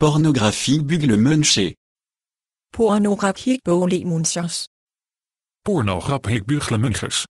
Pornographie Bugle Pornographie munchers. Pornographie Munchers